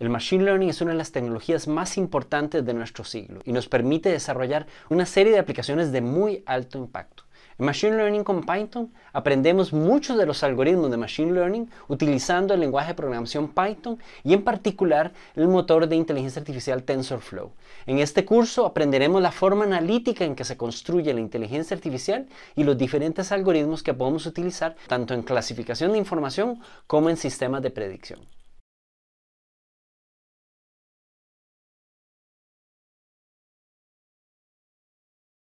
El Machine Learning es una de las tecnologías más importantes de nuestro siglo y nos permite desarrollar una serie de aplicaciones de muy alto impacto. En Machine Learning con Python aprendemos muchos de los algoritmos de Machine Learning utilizando el lenguaje de programación Python y en particular el motor de inteligencia artificial TensorFlow. En este curso aprenderemos la forma analítica en que se construye la inteligencia artificial y los diferentes algoritmos que podemos utilizar tanto en clasificación de información como en sistemas de predicción.